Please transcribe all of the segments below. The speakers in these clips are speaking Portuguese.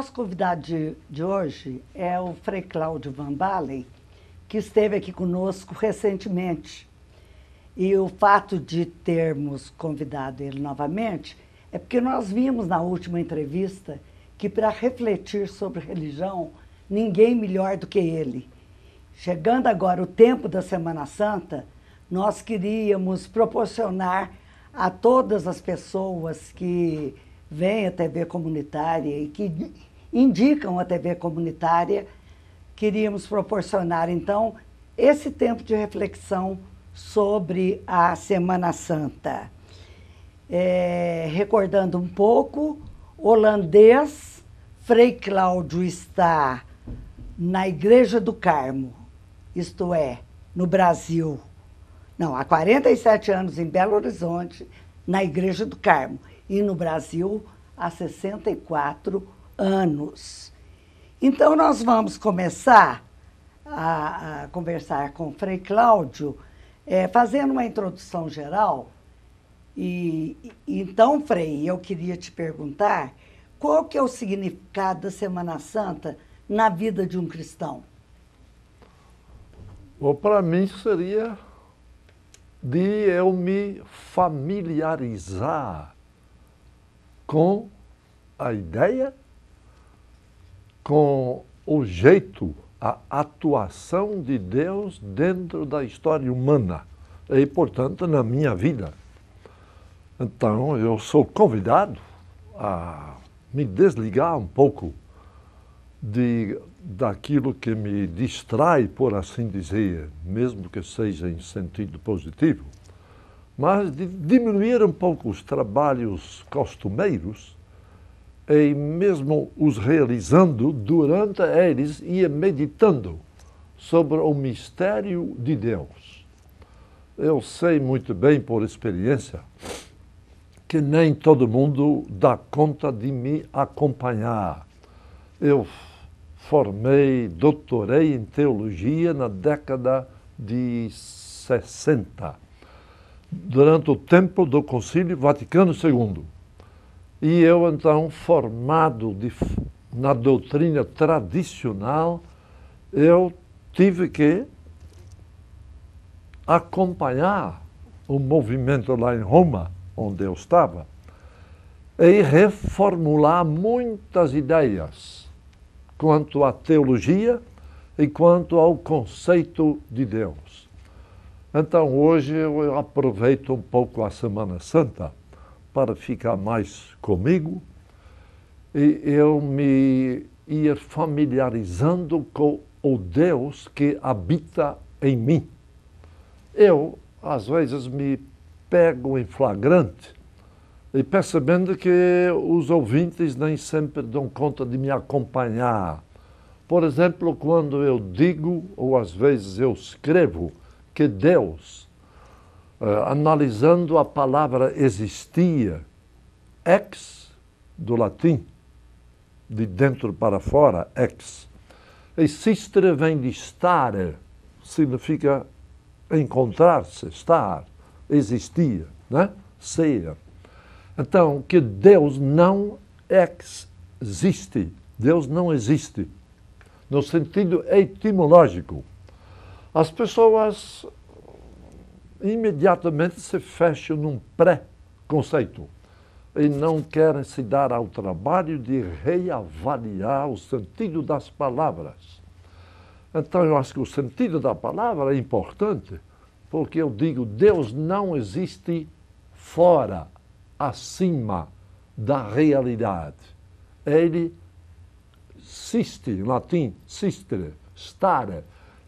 nosso convidado de, de hoje é o Frei Cláudio Van Balen, que esteve aqui conosco recentemente. E o fato de termos convidado ele novamente é porque nós vimos na última entrevista que para refletir sobre religião, ninguém melhor do que ele. Chegando agora o tempo da Semana Santa, nós queríamos proporcionar a todas as pessoas que vêm à TV comunitária e que indicam a TV comunitária, queríamos proporcionar, então, esse tempo de reflexão sobre a Semana Santa. É, recordando um pouco, holandês, Frei Cláudio está na Igreja do Carmo, isto é, no Brasil. Não, há 47 anos em Belo Horizonte, na Igreja do Carmo. E no Brasil, há 64 anos anos. Então, nós vamos começar a, a conversar com o Frei Cláudio, é, fazendo uma introdução geral. E, e, então, Frei, eu queria te perguntar qual que é o significado da Semana Santa na vida de um cristão? para mim seria de eu me familiarizar com a ideia com o jeito, a atuação de Deus dentro da história humana e, portanto, na minha vida. Então, eu sou convidado a me desligar um pouco de, daquilo que me distrai, por assim dizer, mesmo que seja em sentido positivo, mas de diminuir um pouco os trabalhos costumeiros e mesmo os realizando, durante eles ia meditando sobre o mistério de Deus. Eu sei muito bem por experiência que nem todo mundo dá conta de me acompanhar. Eu formei, doutorei em teologia na década de 60, durante o tempo do Concílio Vaticano II e eu, então, formado de, na doutrina tradicional, eu tive que acompanhar o movimento lá em Roma, onde eu estava, e reformular muitas ideias quanto à teologia e quanto ao conceito de Deus. Então, hoje eu aproveito um pouco a Semana Santa para ficar mais comigo e eu me ir familiarizando com o Deus que habita em mim. Eu, às vezes, me pego em flagrante e percebendo que os ouvintes nem sempre dão conta de me acompanhar. Por exemplo, quando eu digo, ou às vezes eu escrevo, que Deus eh, analisando a palavra existia, ex do latim, de dentro para fora, ex. existere vem de estar, significa encontrar-se, estar, existia, né? ser. Então, que Deus não existe, Deus não existe, no sentido etimológico. As pessoas imediatamente se fecham num pré-conceito e não querem se dar ao trabalho de reavaliar o sentido das palavras. Então, eu acho que o sentido da palavra é importante, porque eu digo: Deus não existe fora, acima da realidade. Ele existe, em latim, sistere, estar.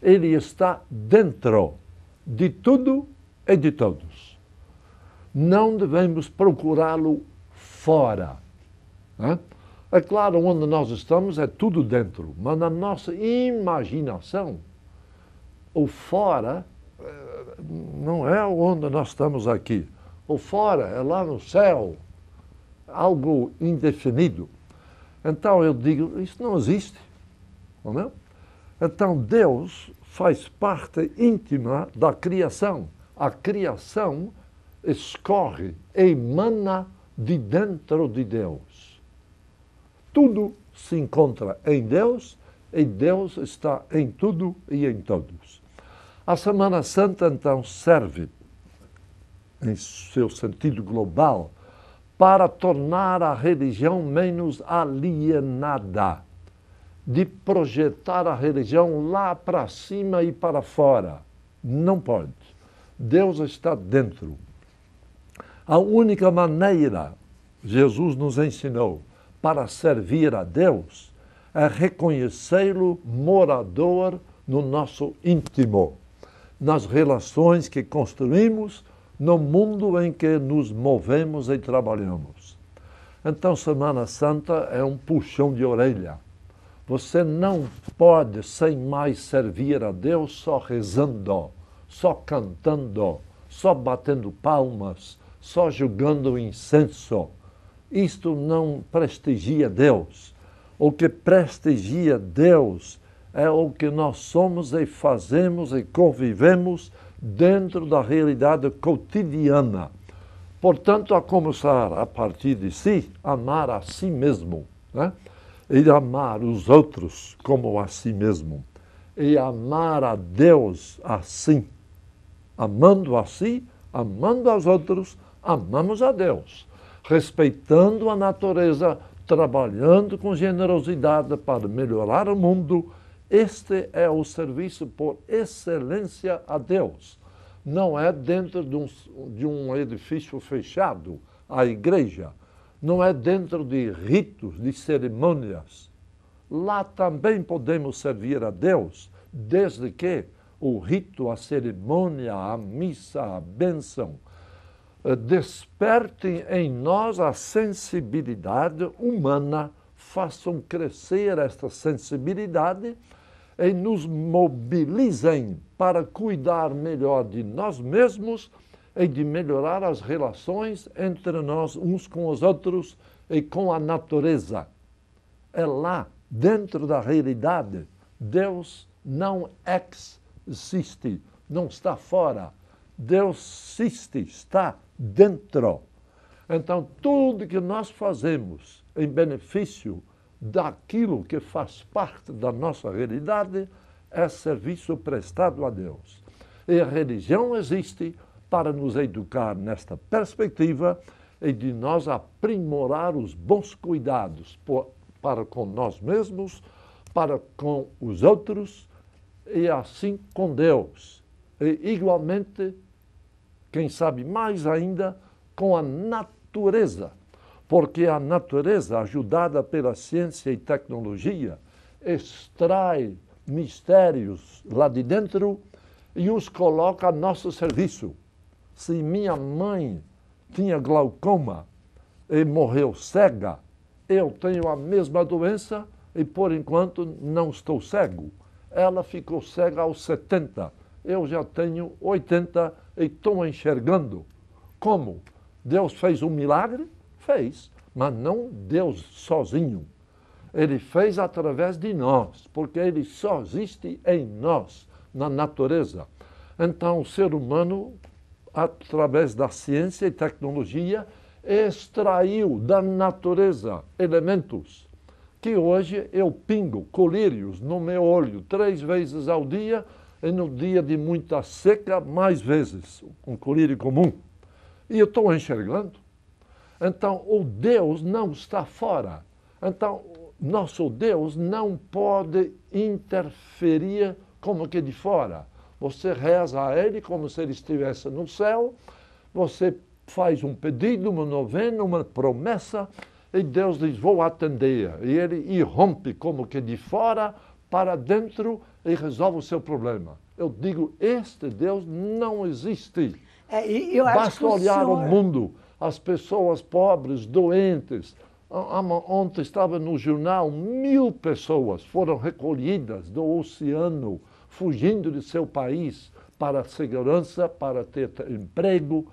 Ele está dentro de tudo é de todos. Não devemos procurá-lo fora. Né? É claro, onde nós estamos é tudo dentro, mas na nossa imaginação, o fora eh, não é onde nós estamos aqui. O fora é lá no céu, algo indefinido. Então eu digo, isso não existe, não é? Então Deus faz parte íntima da criação a criação escorre, emana de dentro de Deus. Tudo se encontra em Deus e Deus está em tudo e em todos. A Semana Santa, então, serve, em seu sentido global, para tornar a religião menos alienada, de projetar a religião lá para cima e para fora. Não pode. Deus está dentro. A única maneira, Jesus nos ensinou, para servir a Deus é reconhecê-lo morador no nosso íntimo, nas relações que construímos no mundo em que nos movemos e trabalhamos. Então, Semana Santa é um puxão de orelha. Você não pode, sem mais, servir a Deus só rezando só cantando, só batendo palmas, só jogando incenso. Isto não prestigia Deus. O que prestigia Deus é o que nós somos e fazemos e convivemos dentro da realidade cotidiana. Portanto, a começar a partir de si, amar a si mesmo, né? e amar os outros como a si mesmo, e amar a Deus assim. Amando a si, amando aos outros, amamos a Deus. Respeitando a natureza, trabalhando com generosidade para melhorar o mundo, este é o serviço por excelência a Deus. Não é dentro de um, de um edifício fechado, a igreja. Não é dentro de ritos, de cerimônias. Lá também podemos servir a Deus, desde que o rito, a cerimônia, a missa, a bênção, eh, despertem em nós a sensibilidade humana, façam crescer esta sensibilidade e nos mobilizem para cuidar melhor de nós mesmos e de melhorar as relações entre nós uns com os outros e com a natureza. É lá, dentro da realidade, Deus não ex existe, não está fora. Deus existe, está dentro. Então, tudo que nós fazemos em benefício daquilo que faz parte da nossa realidade é serviço prestado a Deus. E a religião existe para nos educar nesta perspectiva e de nós aprimorar os bons cuidados por, para com nós mesmos, para com os outros e assim com Deus. E igualmente, quem sabe mais ainda, com a natureza. Porque a natureza, ajudada pela ciência e tecnologia, extrai mistérios lá de dentro e os coloca a nosso serviço. Se minha mãe tinha glaucoma e morreu cega, eu tenho a mesma doença e por enquanto não estou cego. Ela ficou cega aos 70. Eu já tenho 80 e estou enxergando. Como? Deus fez um milagre? Fez, mas não Deus sozinho. Ele fez através de nós, porque ele só existe em nós, na natureza. Então, o ser humano, através da ciência e tecnologia, extraiu da natureza elementos que hoje eu pingo colírios no meu olho três vezes ao dia e no dia de muita seca, mais vezes, um colírio comum. E eu estou enxergando. Então, o Deus não está fora. Então, nosso Deus não pode interferir como que de fora. Você reza a Ele como se Ele estivesse no céu, você faz um pedido, uma novena, uma promessa, e Deus diz: Vou atender. E ele irrompe como que de fora para dentro e resolve o seu problema. Eu digo: Este Deus não existe. É, Basta olhar o, senhor... o mundo, as pessoas pobres, doentes. Ontem estava no jornal: mil pessoas foram recolhidas do oceano, fugindo de seu país para a segurança, para ter emprego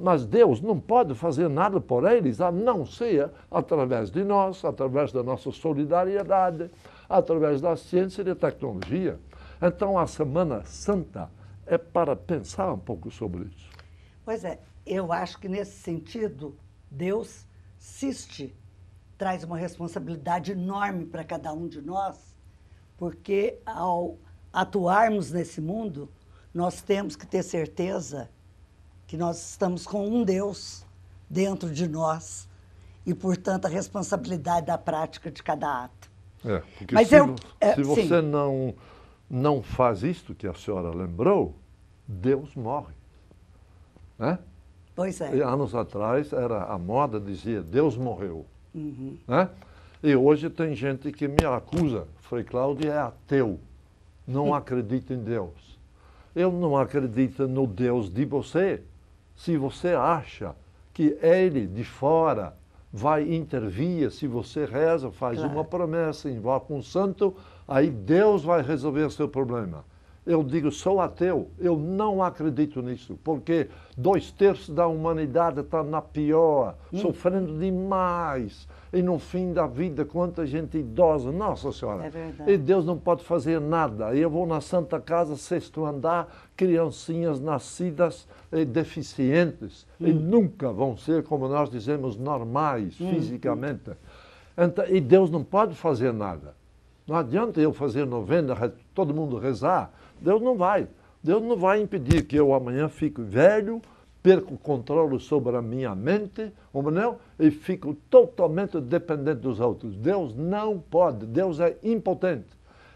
mas Deus não pode fazer nada por eles, a não ser através de nós, através da nossa solidariedade, através da ciência e da tecnologia. Então a Semana Santa é para pensar um pouco sobre isso. Pois é, eu acho que nesse sentido, Deus ciste, traz uma responsabilidade enorme para cada um de nós, porque ao atuarmos nesse mundo, nós temos que ter certeza que nós estamos com um Deus dentro de nós e, portanto, a responsabilidade da prática de cada ato. É, porque Mas se, eu, é, se você não, não faz isto que a senhora lembrou, Deus morre. Né? Pois é. E anos atrás era a moda dizia Deus morreu. Uhum. Né? E hoje tem gente que me acusa, Frei Cláudio é ateu, não acredita em Deus. Eu não acredito no Deus de você, se você acha que ele de fora vai intervir, se você reza, faz claro. uma promessa, invoca um santo, aí Deus vai resolver seu problema. Eu digo, sou ateu, eu não acredito nisso, porque dois terços da humanidade está na pior, hum. sofrendo demais. E no fim da vida, quanta gente idosa, nossa senhora. É E Deus não pode fazer nada. Eu vou na Santa Casa, sexto andar, criancinhas nascidas deficientes. Hum. E nunca vão ser, como nós dizemos, normais hum. hum. fisicamente. Então, e Deus não pode fazer nada. Não adianta eu fazer novena, todo mundo rezar Deus não vai. Deus não vai impedir que eu amanhã fique velho, perca o controle sobre a minha mente, não, e fico totalmente dependente dos outros. Deus não pode, Deus é impotente.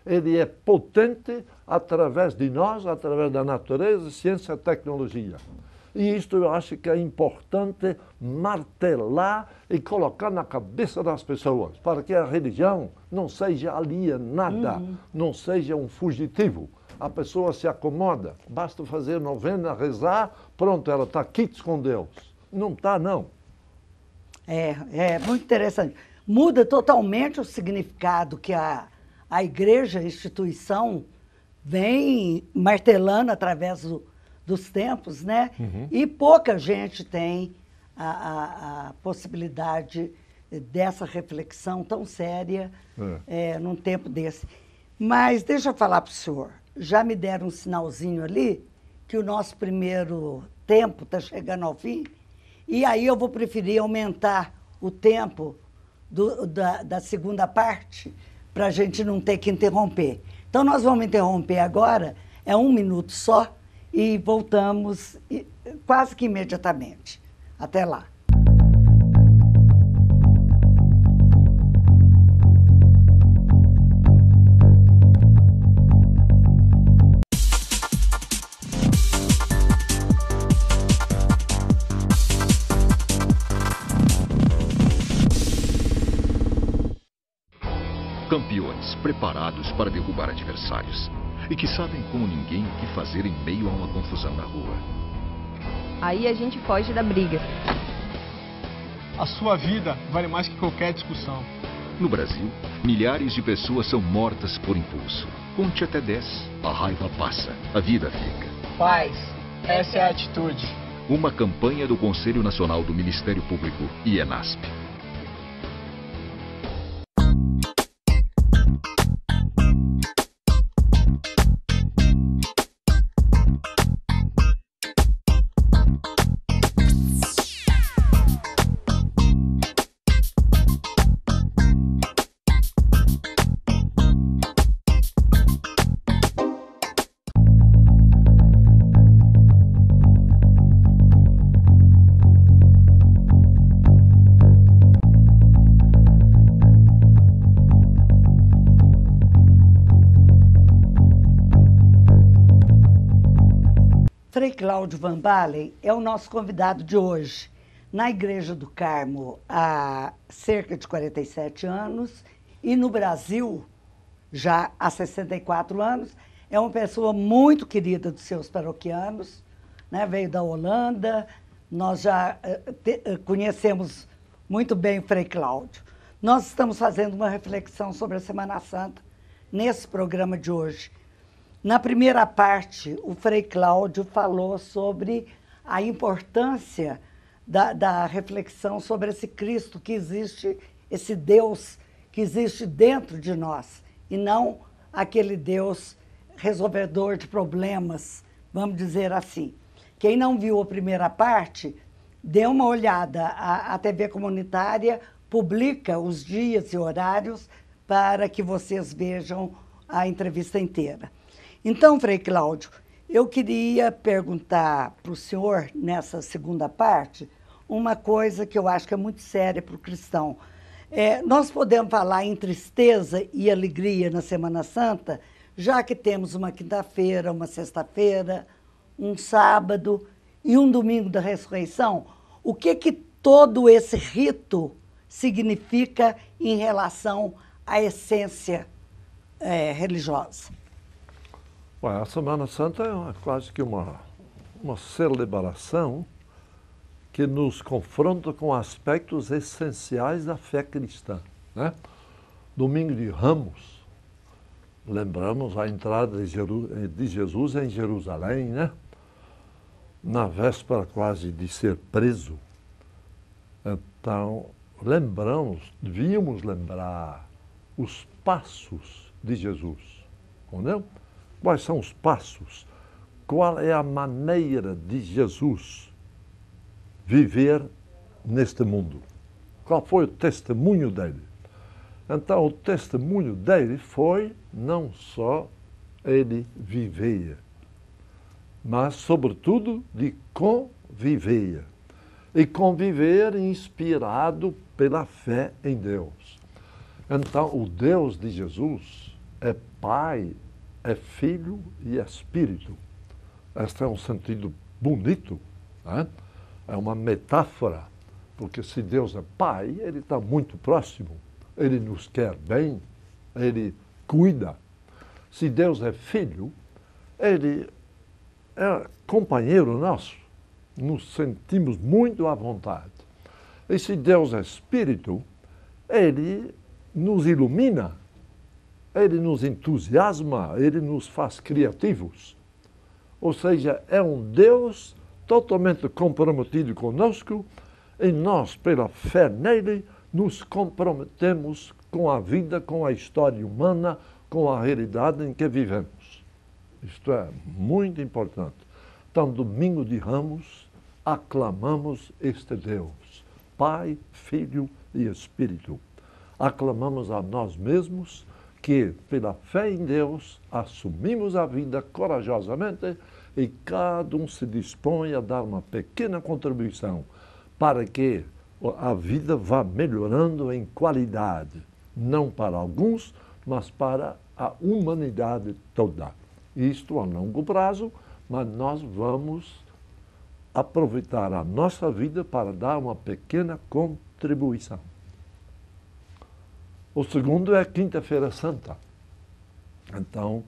Ele é potente através de nós, através da natureza, ciência e tecnologia. E isto eu acho que é importante martelar e colocar na cabeça das pessoas, para que a religião não seja alienada, uhum. não seja um fugitivo a pessoa se acomoda. Basta fazer novena, rezar, pronto, ela está quites com Deus. Não está, não. É, é muito interessante. Muda totalmente o significado que a, a igreja, a instituição, vem martelando através do, dos tempos, né? Uhum. E pouca gente tem a, a, a possibilidade dessa reflexão tão séria é. É, num tempo desse. Mas deixa eu falar para o senhor já me deram um sinalzinho ali que o nosso primeiro tempo está chegando ao fim, e aí eu vou preferir aumentar o tempo do, da, da segunda parte para a gente não ter que interromper. Então, nós vamos interromper agora, é um minuto só, e voltamos quase que imediatamente. Até lá. para derrubar adversários e que sabem como ninguém o que fazer em meio a uma confusão na rua. Aí a gente foge da briga. A sua vida vale mais que qualquer discussão. No Brasil, milhares de pessoas são mortas por impulso. Conte até 10. A raiva passa, a vida fica. Paz, essa é a atitude. Uma campanha do Conselho Nacional do Ministério Público e ENASP. Van Balen é o nosso convidado de hoje. Na Igreja do Carmo há cerca de 47 anos e no Brasil já há 64 anos. É uma pessoa muito querida dos seus paroquianos, né? veio da Holanda. Nós já eh, te, eh, conhecemos muito bem o Frei Cláudio. Nós estamos fazendo uma reflexão sobre a Semana Santa nesse programa de hoje. Na primeira parte, o Frei Cláudio falou sobre a importância da, da, reflexão sobre esse Cristo que existe, esse Deus que existe dentro de nós, e não aquele Deus resolvedor de problemas, vamos dizer assim. Quem não viu a primeira parte, dê uma olhada. A, a TV comunitária publica os dias e horários para que vocês vejam a entrevista inteira. Então, Frei Cláudio, eu queria perguntar para o senhor, nessa segunda parte, uma coisa que eu acho que é muito séria para o cristão. É, nós podemos falar em tristeza e alegria na Semana Santa, já que temos uma quinta-feira, uma sexta-feira, um sábado e um domingo da ressurreição. O que que todo esse rito significa em relação à essência é, religiosa? a Semana Santa é quase que uma, uma celebração que nos confronta com aspectos essenciais da fé cristã. Né? Domingo de Ramos, lembramos a entrada de eh, Jesus em Jerusalém, né? na véspera quase de ser preso. Então, lembramos, devíamos lembrar os passos de Jesus, entendeu? Quais são os passos? Qual é a maneira de Jesus viver neste mundo? Qual foi o testemunho dele? Então, o testemunho dele foi não só ele vivia, mas, sobretudo, de conviver. E conviver inspirado pela fé em Deus. Então, o Deus de Jesus é Pai é filho e é espírito. Este é um sentido bonito, né? é uma metáfora, porque se Deus é Pai, Ele está muito próximo, Ele nos quer bem, Ele cuida. Se Deus é Filho, Ele é companheiro nosso, nos sentimos muito à vontade. E se Deus é Espírito, Ele nos ilumina ele nos entusiasma, ele nos faz criativos. Ou seja, é um Deus totalmente comprometido conosco e nós, pela fé nele, nos comprometemos com a vida, com a história humana, com a realidade em que vivemos. Isto é muito importante. Então, domingo de Ramos, aclamamos este Deus, Pai, Filho e Espírito. Aclamamos a nós mesmos que, pela fé em Deus, assumimos a vida corajosamente e cada um se dispõe a dar uma pequena contribuição para que a vida vá melhorando em qualidade, não para alguns, mas para a humanidade toda. Isto a longo prazo, mas nós vamos aproveitar a nossa vida para dar uma pequena contribuição. O segundo é Quinta-feira Santa. Então,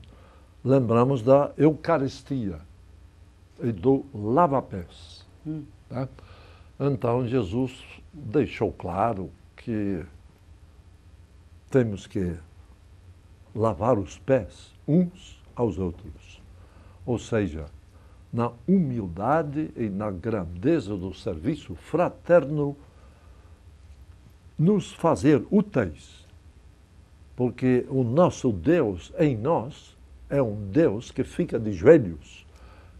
lembramos da Eucaristia e do lava-pés. Hum. Né? Então, Jesus deixou claro que temos que lavar os pés uns aos outros. Ou seja, na humildade e na grandeza do serviço fraterno, nos fazer úteis porque o nosso Deus em nós é um Deus que fica de joelhos,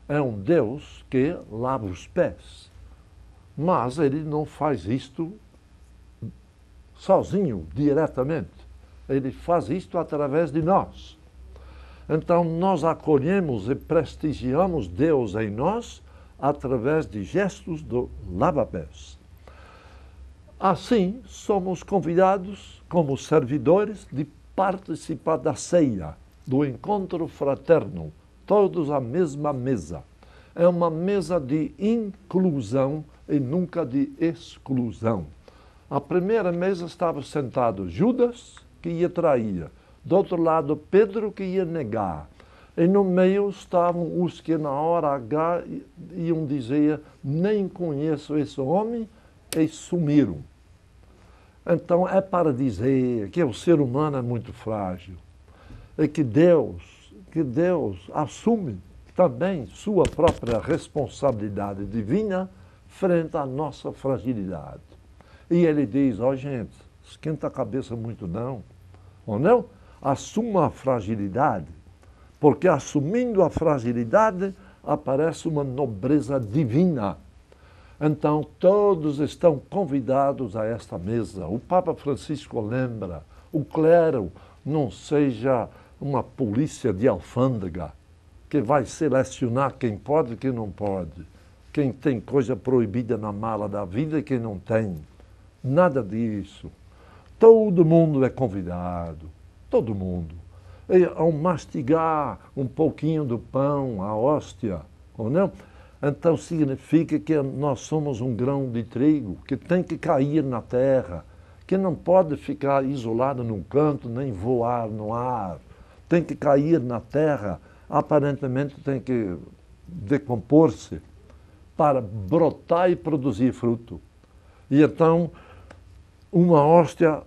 é um Deus que lava os pés. Mas ele não faz isto sozinho, diretamente. Ele faz isto através de nós. Então, nós acolhemos e prestigiamos Deus em nós através de gestos do lava-pés. Assim, somos convidados, como servidores, de participar da ceia, do encontro fraterno, todos à mesma mesa. É uma mesa de inclusão e nunca de exclusão. A primeira mesa estava sentado Judas, que ia trair, do outro lado, Pedro, que ia negar. E no meio estavam os que na hora H iam dizer: Nem conheço esse homem e sumiram. Então é para dizer que o ser humano é muito frágil e que Deus, que Deus assume também sua própria responsabilidade divina frente à nossa fragilidade. E ele diz, ó oh, gente, esquenta a cabeça muito não, ou não? Assuma a fragilidade, porque assumindo a fragilidade aparece uma nobreza divina. Então, todos estão convidados a esta mesa. O Papa Francisco lembra: o clero não seja uma polícia de alfândega que vai selecionar quem pode e quem não pode, quem tem coisa proibida na mala da vida e quem não tem. Nada disso. Todo mundo é convidado, todo mundo. E ao mastigar um pouquinho do pão, a hóstia, ou não? Então significa que nós somos um grão de trigo que tem que cair na terra, que não pode ficar isolado num canto nem voar no ar. Tem que cair na terra, aparentemente tem que decompor-se para brotar e produzir fruto. E então, uma hóstia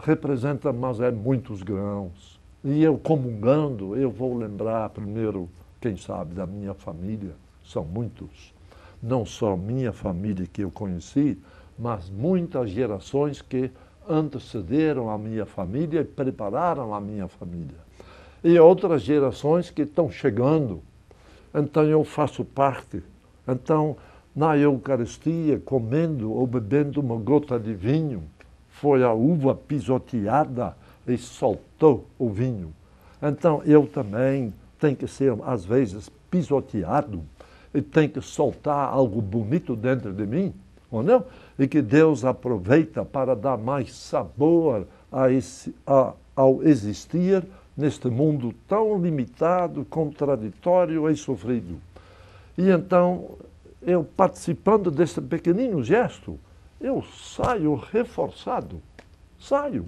representa, mas é muitos grãos. E eu comungando, eu vou lembrar primeiro, quem sabe, da minha família são muitos. Não só minha família que eu conheci, mas muitas gerações que antecederam a minha família e prepararam a minha família. E outras gerações que estão chegando. Então eu faço parte. Então, na Eucaristia, comendo ou bebendo uma gota de vinho, foi a uva pisoteada e soltou o vinho. Então eu também tenho que ser, às vezes, pisoteado e tem que soltar algo bonito dentro de mim, ou não? E que Deus aproveita para dar mais sabor a esse, a, ao existir neste mundo tão limitado, contraditório e sofrido. E então, eu participando desse pequenino gesto, eu saio reforçado, saio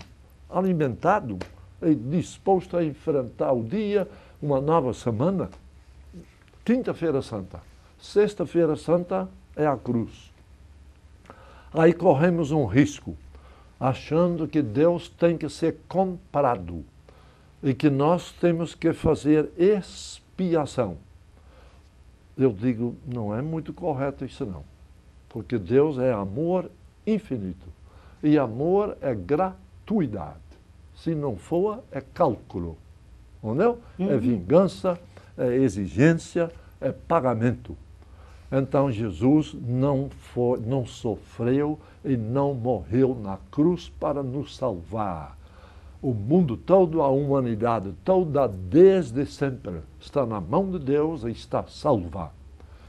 alimentado e disposto a enfrentar o dia, uma nova semana, Quinta-feira Santa. Sexta-feira Santa é a cruz. Aí corremos um risco, achando que Deus tem que ser comprado e que nós temos que fazer expiação. Eu digo, não é muito correto isso não, porque Deus é amor infinito e amor é gratuidade. Se não for, é cálculo, entendeu? É uhum. É vingança, é exigência, é pagamento. Então Jesus não, foi, não sofreu e não morreu na cruz para nos salvar. O mundo todo, a humanidade toda, desde sempre, está na mão de Deus e está salva.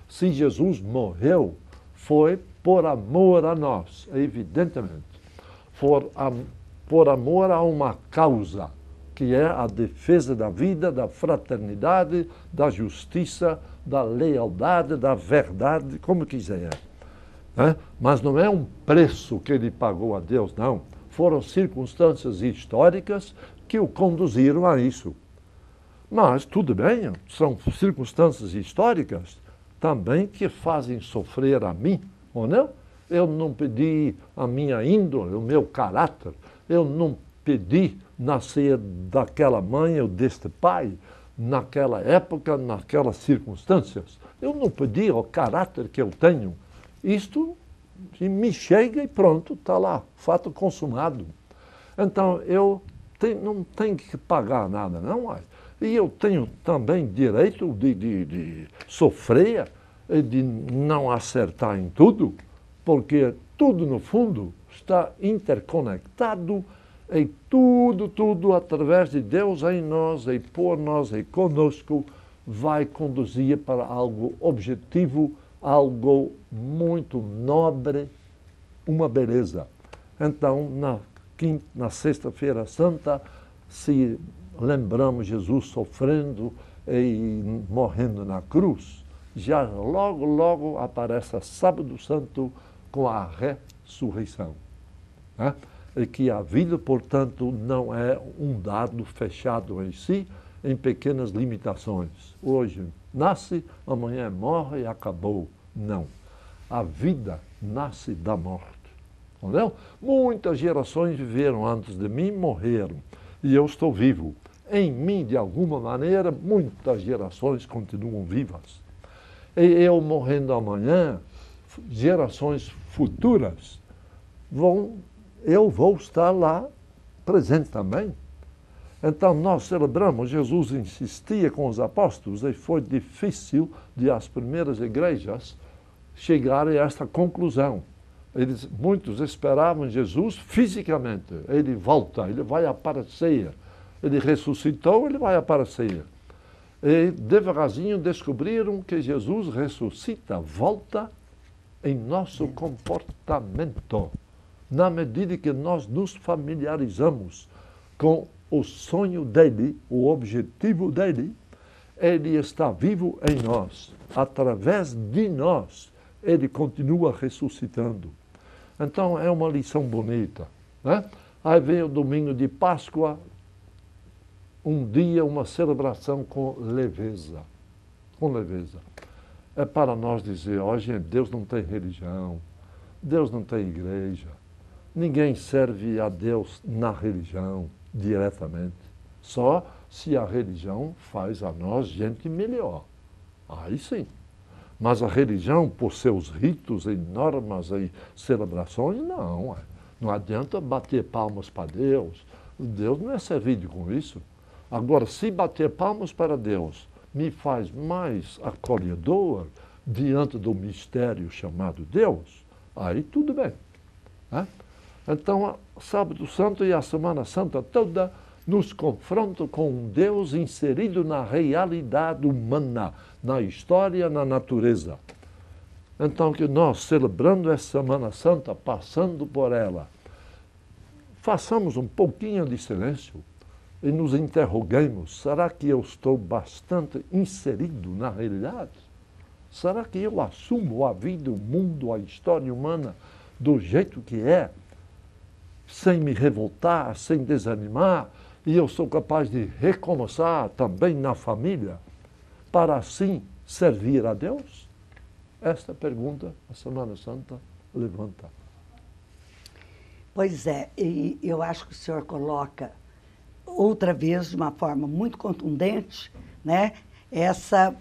Se Jesus morreu, foi por amor a nós, evidentemente. Por, por amor a uma causa que é a defesa da vida, da fraternidade, da justiça, da lealdade, da verdade, como quiser. Né? Mas não é um preço que ele pagou a Deus, não. Foram circunstâncias históricas que o conduziram a isso. Mas, tudo bem, são circunstâncias históricas também que fazem sofrer a mim, ou não? Eu não pedi a minha índole, o meu caráter, eu não pedi nascer daquela mãe ou deste pai, naquela época, naquelas circunstâncias. Eu não pedi o caráter que eu tenho. Isto me chega e pronto, está lá, fato consumado. Então eu tenho, não tenho que pagar nada, não. Mais. E eu tenho também direito de, de, de sofrer, de não acertar em tudo, porque tudo, no fundo, está interconectado em tudo, tudo, através de Deus em nós, e por nós, e conosco, vai conduzir para algo objetivo, algo muito nobre, uma beleza. Então, na, quinta, na sexta-feira santa, se lembramos Jesus sofrendo e morrendo na cruz, já logo, logo aparece sábado santo com a ressurreição. Né? é que a vida, portanto, não é um dado fechado em si, em pequenas limitações. Hoje nasce, amanhã morre e acabou. Não. A vida nasce da morte. Entendeu? Muitas gerações viveram antes de mim, morreram. E eu estou vivo. Em mim, de alguma maneira, muitas gerações continuam vivas. E eu morrendo amanhã, gerações futuras vão eu vou estar lá presente também. Então nós celebramos, Jesus insistia com os apóstolos e foi difícil de as primeiras igrejas chegarem a esta conclusão. Eles, muitos esperavam Jesus fisicamente. Ele volta, ele vai aparecer. Ele ressuscitou, ele vai aparecer. E devagarzinho descobriram que Jesus ressuscita, volta em nosso comportamento na medida que nós nos familiarizamos com o sonho dele, o objetivo dele, ele está vivo em nós. Através de nós, ele continua ressuscitando. Então é uma lição bonita. Né? Aí vem o domingo de Páscoa, um dia, uma celebração com leveza. Com leveza. É para nós dizer, ó oh, gente, Deus não tem religião, Deus não tem igreja, Ninguém serve a Deus na religião diretamente. Só se a religião faz a nós gente melhor. Aí sim. Mas a religião, por seus ritos e normas e celebrações, não. É. Não adianta bater palmas para Deus. Deus não é servido com isso. Agora, se bater palmas para Deus me faz mais acolhedor diante do mistério chamado Deus, aí tudo bem. Né? Então, Sábado Santo e a Semana Santa toda nos confrontam com um Deus inserido na realidade humana, na história, na natureza. Então, que nós, celebrando essa Semana Santa, passando por ela, façamos um pouquinho de silêncio e nos interroguemos: será que eu estou bastante inserido na realidade? Será que eu assumo a vida, o mundo, a história humana do jeito que é? sem me revoltar, sem desanimar, e eu sou capaz de recomeçar também na família, para assim servir a Deus? Esta pergunta a Semana Santa levanta. Pois é, e eu acho que o senhor coloca outra vez de uma forma muito contundente, né, essa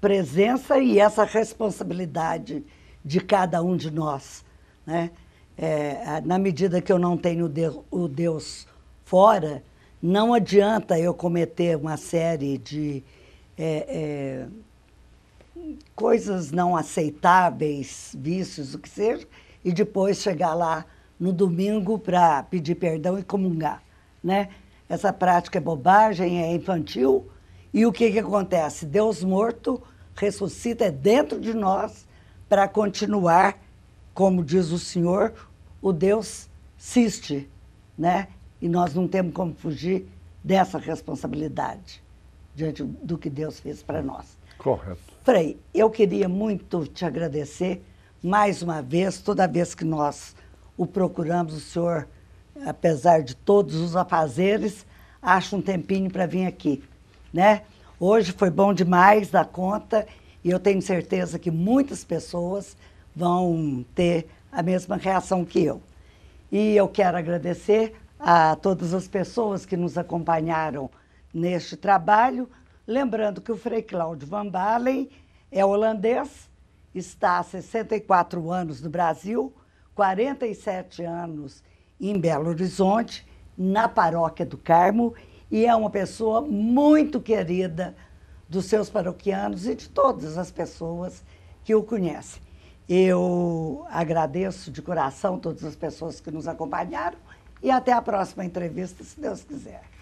presença e essa responsabilidade de cada um de nós, né? É, na medida que eu não tenho o Deus fora, não adianta eu cometer uma série de é, é, coisas não aceitáveis, vícios, o que seja, e depois chegar lá no domingo para pedir perdão e comungar, né? Essa prática é bobagem, é infantil. E o que, que acontece? Deus morto ressuscita é dentro de nós para continuar, como diz o Senhor, o Deus existe, né? E nós não temos como fugir dessa responsabilidade diante do que Deus fez para nós. Correto. Frei, eu queria muito te agradecer mais uma vez, toda vez que nós o procuramos, o senhor, apesar de todos os afazeres, acha um tempinho para vir aqui, né? Hoje foi bom demais da conta e eu tenho certeza que muitas pessoas vão ter a mesma reação que eu. E eu quero agradecer a todas as pessoas que nos acompanharam neste trabalho, lembrando que o Frei Cláudio Van Balen é holandês, está há 64 anos no Brasil, 47 anos em Belo Horizonte, na Paróquia do Carmo, e é uma pessoa muito querida dos seus paroquianos e de todas as pessoas que o conhecem. Eu agradeço de coração todas as pessoas que nos acompanharam e até a próxima entrevista, se Deus quiser.